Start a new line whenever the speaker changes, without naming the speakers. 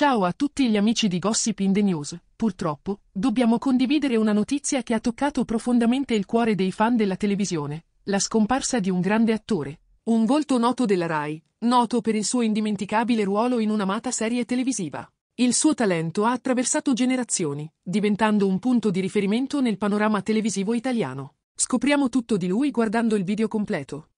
Ciao a tutti gli amici di Gossip in the News. Purtroppo, dobbiamo condividere una notizia che ha toccato profondamente il cuore dei fan della televisione, la scomparsa di un grande attore, un volto noto della RAI, noto per il suo indimenticabile ruolo in un'amata serie televisiva. Il suo talento ha attraversato generazioni, diventando un punto di riferimento nel panorama televisivo italiano. Scopriamo tutto di lui guardando il video completo.